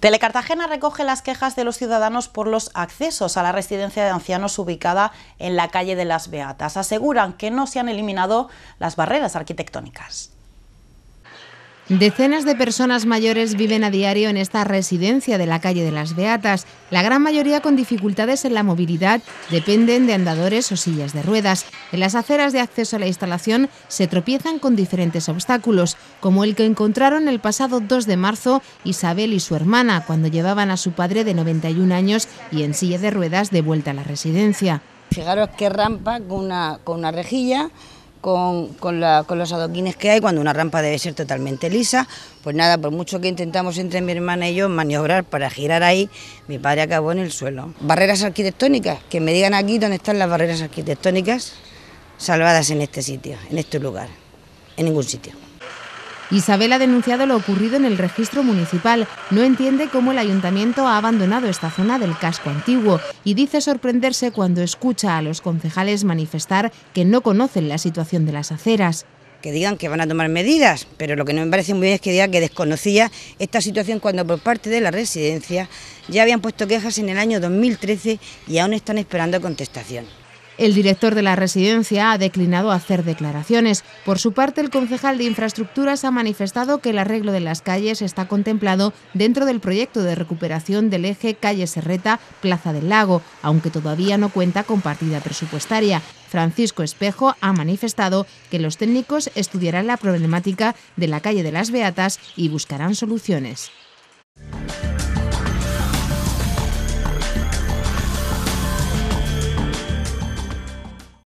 Telecartagena recoge las quejas de los ciudadanos por los accesos a la residencia de ancianos ubicada en la calle de las Beatas. Aseguran que no se han eliminado las barreras arquitectónicas. Decenas de personas mayores viven a diario en esta residencia de la calle de las Beatas, la gran mayoría con dificultades en la movilidad, dependen de andadores o sillas de ruedas. En las aceras de acceso a la instalación se tropiezan con diferentes obstáculos, como el que encontraron el pasado 2 de marzo Isabel y su hermana cuando llevaban a su padre de 91 años y en silla de ruedas de vuelta a la residencia. Fijaros qué rampa con una, con una rejilla con, con, los adoquines que hay, cuando una rampa debe ser totalmente lisa, pues nada, por mucho que intentamos entre mi hermana y yo maniobrar para girar ahí, mi padre acabó en el suelo. Barreras arquitectónicas, que me digan aquí dónde están las barreras arquitectónicas salvadas en este sitio, en este lugar, en ningún sitio. Isabel ha denunciado lo ocurrido en el registro municipal. No entiende cómo el ayuntamiento ha abandonado esta zona del casco antiguo y dice sorprenderse cuando escucha a los concejales manifestar que no conocen la situación de las aceras que digan que van a tomar medidas, pero lo que no me parece muy bien es que digan que desconocía esta situación cuando por parte de la residencia ya habían puesto quejas en el año 2013 y aún están esperando contestación. El director de la residencia ha declinado hacer declaraciones. Por su parte, el concejal de Infraestructuras ha manifestado que el arreglo de las calles está contemplado dentro del proyecto de recuperación del eje Calle Serreta Plaza del Lago, aunque todavía no cuenta con partida presupuestaria. Francisco Espejo ha manifestado que los técnicos estudiarán la problemática de la calle de las Beatas y buscarán soluciones.